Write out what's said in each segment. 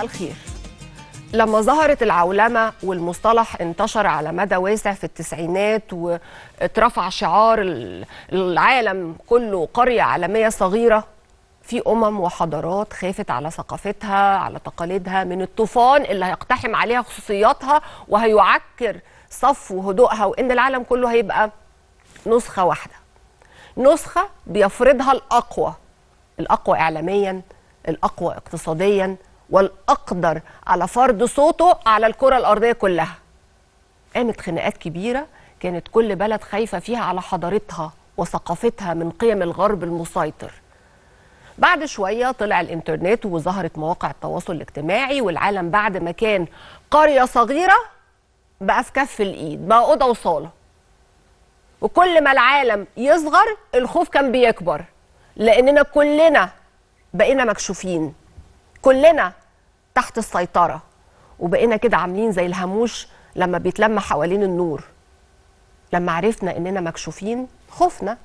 الخير لما ظهرت العولمة والمصطلح انتشر على مدى واسع في التسعينات واترفع شعار العالم كله قرية عالمية صغيرة في أمم وحضارات خافت على ثقافتها على تقاليدها من الطوفان اللي هيقتحم عليها خصوصياتها وهيعكر صفو وهدوءها وإن العالم كله هيبقى نسخة واحدة نسخة بيفرضها الأقوى الأقوى إعلاميا الأقوى اقتصاديا والاقدر على فرض صوته على الكره الارضيه كلها قامت خناقات كبيره كانت كل بلد خايفه فيها على حضارتها وثقافتها من قيم الغرب المسيطر بعد شويه طلع الانترنت وظهرت مواقع التواصل الاجتماعي والعالم بعد ما كان قريه صغيره بقى في كف الايد بقى اوضه وصاله وكل ما العالم يصغر الخوف كان بيكبر لاننا كلنا بقينا مكشوفين كلنا تحت السيطره وبقينا كده عاملين زي الهاموش لما بيتلم حوالين النور لما عرفنا اننا مكشوفين خفنا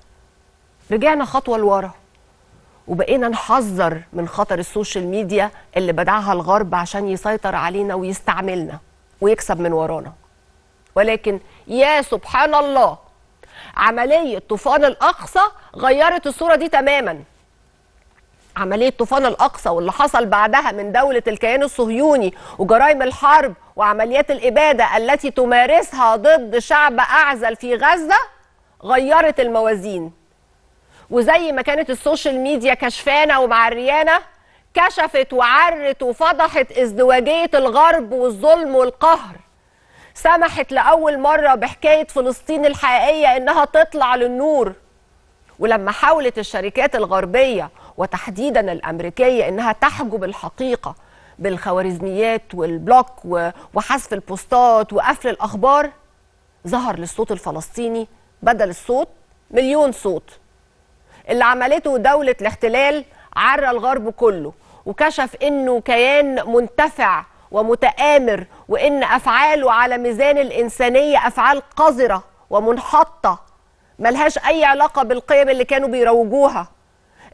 رجعنا خطوه لورا وبقينا نحذر من خطر السوشيال ميديا اللي بدعها الغرب عشان يسيطر علينا ويستعملنا ويكسب من ورانا ولكن يا سبحان الله عمليه طوفان الاقصى غيرت الصوره دي تماما عمليه طوفان الاقصى واللي حصل بعدها من دوله الكيان الصهيوني وجرائم الحرب وعمليات الاباده التي تمارسها ضد شعب اعزل في غزه غيرت الموازين وزي ما كانت السوشيال ميديا كشفانه ومعريانه كشفت وعرت وفضحت ازدواجيه الغرب والظلم والقهر سمحت لاول مره بحكايه فلسطين الحقيقيه انها تطلع للنور ولما حاولت الشركات الغربيه وتحديدا الامريكيه انها تحجب الحقيقه بالخوارزميات والبلوك وحذف البوستات وقفل الاخبار ظهر للصوت الفلسطيني بدل الصوت مليون صوت اللي عملته دوله الاحتلال عرى الغرب كله وكشف انه كيان منتفع ومتآمر وإن أفعاله على ميزان الإنسانية أفعال قذرة ومنحطة ملهاش أي علاقة بالقيم اللي كانوا بيروجوها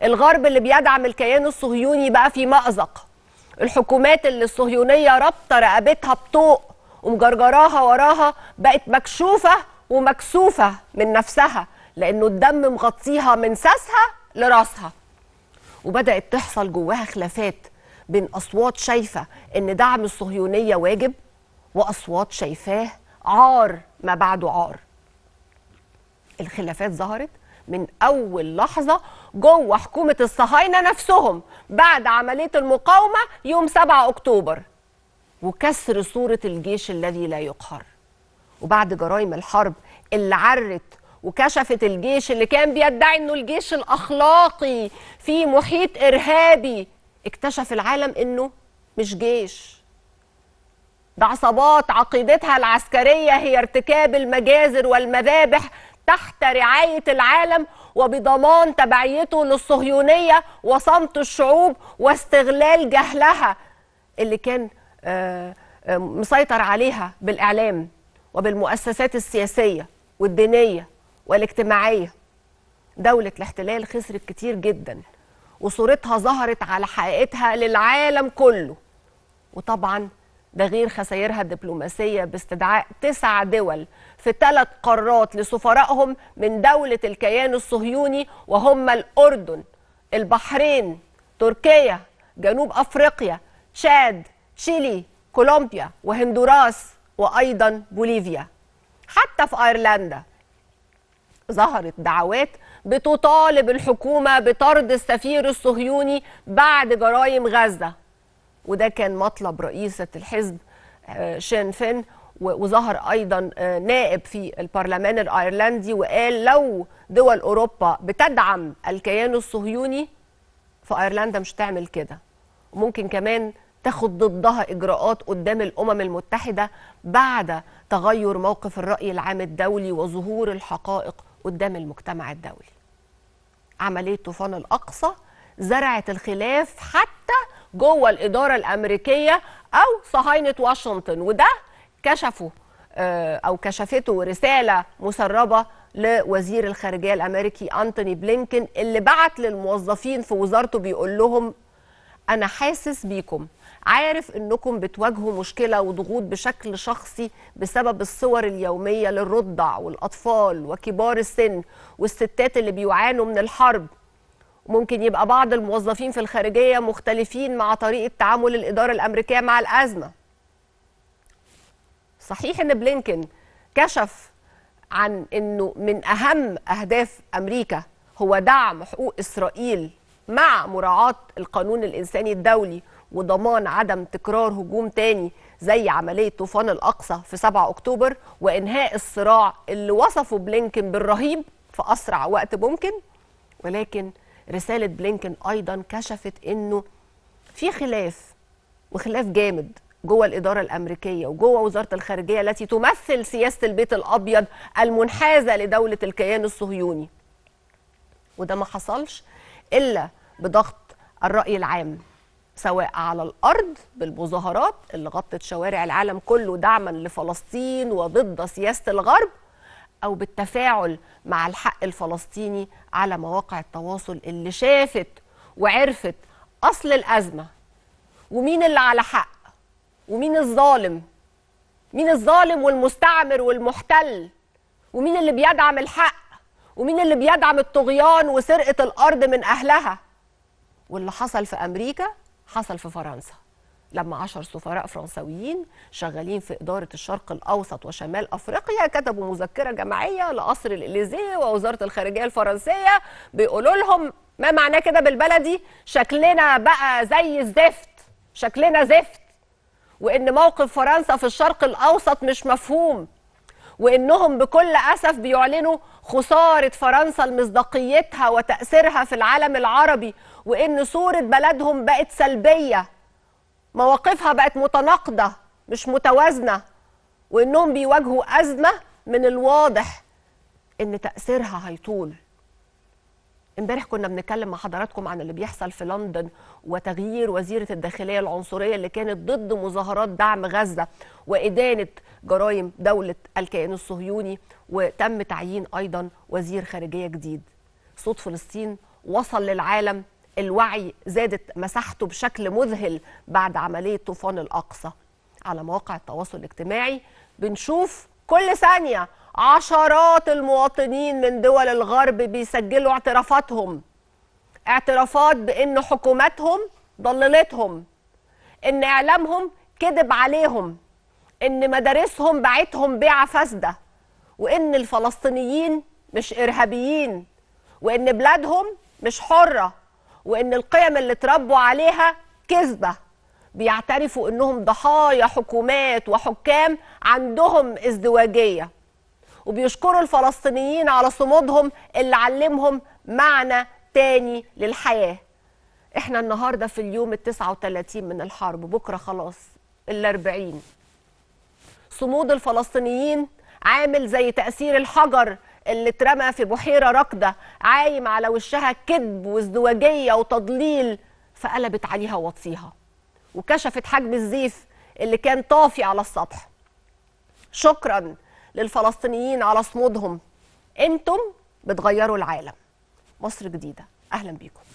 الغرب اللي بيدعم الكيان الصهيوني بقى في مأزق الحكومات اللي الصهيونية رابطة رقبتها بطوق ومجرجراها وراها بقت مكشوفة ومكسوفة من نفسها لأنه الدم مغطيها من ساسها لراسها وبدأت تحصل جواها خلافات بين أصوات شايفة إن دعم الصهيونية واجب وأصوات شايفاه عار ما بعده عار الخلافات ظهرت من اول لحظه جوه حكومه الصهاينه نفسهم بعد عمليه المقاومه يوم 7 اكتوبر وكسر صوره الجيش الذي لا يقهر وبعد جرائم الحرب اللي عرت وكشفت الجيش اللي كان بيدعي انه الجيش الاخلاقي في محيط ارهابي اكتشف العالم انه مش جيش ده عصابات عقيدتها العسكريه هي ارتكاب المجازر والمذابح تحت رعاية العالم وبضمان تبعيته للصهيونية وصمت الشعوب واستغلال جهلها اللي كان آه، آه، مسيطر عليها بالإعلام وبالمؤسسات السياسية والدينية والاجتماعية دولة الاحتلال خسرت كتير جدا وصورتها ظهرت على حقيقتها للعالم كله وطبعا ده غير خسائرها الدبلوماسية باستدعاء تسع دول في ثلاث قارات لسفرائهم من دولة الكيان الصهيوني وهم الأردن البحرين تركيا جنوب أفريقيا تشاد تشيلي كولومبيا وهندوراس وأيضا بوليفيا حتى في أيرلندا ظهرت دعوات بتطالب الحكومة بطرد السفير الصهيوني بعد جرائم غزة وده كان مطلب رئيسة الحزب آه، شين فين وظهر ايضا آه، نائب في البرلمان الايرلندي وقال لو دول اوروبا بتدعم الكيان الصهيوني فايرلندا مش تعمل كده وممكن كمان تاخد ضدها اجراءات قدام الامم المتحده بعد تغير موقف الراي العام الدولي وظهور الحقائق قدام المجتمع الدولي عمليه طوفان الاقصى زرعت الخلاف حتى جوه الاداره الامريكيه او صهاينه واشنطن وده كشفه آه، او كشفته رساله مسربه لوزير الخارجيه الامريكي انتوني بلينكن اللي بعت للموظفين في وزارته بيقول لهم انا حاسس بيكم عارف انكم بتواجهوا مشكله وضغوط بشكل شخصي بسبب الصور اليوميه للرضع والاطفال وكبار السن والستات اللي بيعانوا من الحرب ممكن يبقى بعض الموظفين في الخارجية مختلفين مع طريقة تعامل الإدارة الأمريكية مع الأزمة صحيح أن بلينكن كشف عن أنه من أهم أهداف أمريكا هو دعم حقوق إسرائيل مع مراعاة القانون الإنساني الدولي وضمان عدم تكرار هجوم تاني زي عملية طوفان الأقصى في 7 أكتوبر وإنهاء الصراع اللي وصفه بلينكن بالرهيب في أسرع وقت ممكن ولكن رساله بلينكن ايضا كشفت انه في خلاف وخلاف جامد جوه الاداره الامريكيه وجوه وزاره الخارجيه التي تمثل سياسه البيت الابيض المنحازه لدوله الكيان الصهيوني وده ما حصلش الا بضغط الراي العام سواء على الارض بالمظاهرات اللي غطت شوارع العالم كله دعما لفلسطين وضد سياسه الغرب او بالتفاعل مع الحق الفلسطيني على مواقع التواصل اللي شافت وعرفت اصل الازمه ومين اللي على حق ومين الظالم مين الظالم والمستعمر والمحتل ومين اللي بيدعم الحق ومين اللي بيدعم الطغيان وسرقه الارض من اهلها واللي حصل في امريكا حصل في فرنسا لما عشر سفراء فرنسويين شغالين في إدارة الشرق الأوسط وشمال أفريقيا كتبوا مذكرة جماعية لقصر الإليزيه ووزارة الخارجية الفرنسية بيقولوا لهم ما معناه كده بالبلدي شكلنا بقى زي الزفت شكلنا زفت وإن موقف فرنسا في الشرق الأوسط مش مفهوم وإنهم بكل أسف بيعلنوا خسارة فرنسا لمصداقيتها وتأثيرها في العالم العربي وإن صورة بلدهم بقت سلبية مواقفها بقت متناقضه مش متوازنه وانهم بيواجهوا ازمه من الواضح ان تاثيرها هيطول امبارح كنا بنتكلم مع حضراتكم عن اللي بيحصل في لندن وتغيير وزيره الداخليه العنصريه اللي كانت ضد مظاهرات دعم غزه وادانه جرائم دوله الكيان الصهيوني وتم تعيين ايضا وزير خارجيه جديد صوت فلسطين وصل للعالم الوعي زادت مساحته بشكل مذهل بعد عملية طوفان الأقصى على مواقع التواصل الاجتماعي بنشوف كل ثانية عشرات المواطنين من دول الغرب بيسجلوا اعترافاتهم اعترافات بأن حكوماتهم ضللتهم ان اعلامهم كذب عليهم ان مدارسهم باعتهم بيعه فاسده وان الفلسطينيين مش ارهابيين وان بلادهم مش حره وان القيم اللي اتربوا عليها كذبه بيعترفوا انهم ضحايا حكومات وحكام عندهم ازدواجيه وبيشكروا الفلسطينيين على صمودهم اللي علمهم معنى تاني للحياه احنا النهارده في اليوم ال 39 من الحرب بكره خلاص ال 40 صمود الفلسطينيين عامل زي تاثير الحجر اللي اترمى في بحيره راكده عايم على وشها كذب وازدواجيه وتضليل فقلبت عليها وطيها وكشفت حجم الزيف اللي كان طافي على السطح شكرا للفلسطينيين على صمودهم انتم بتغيروا العالم مصر جديده اهلا بيكم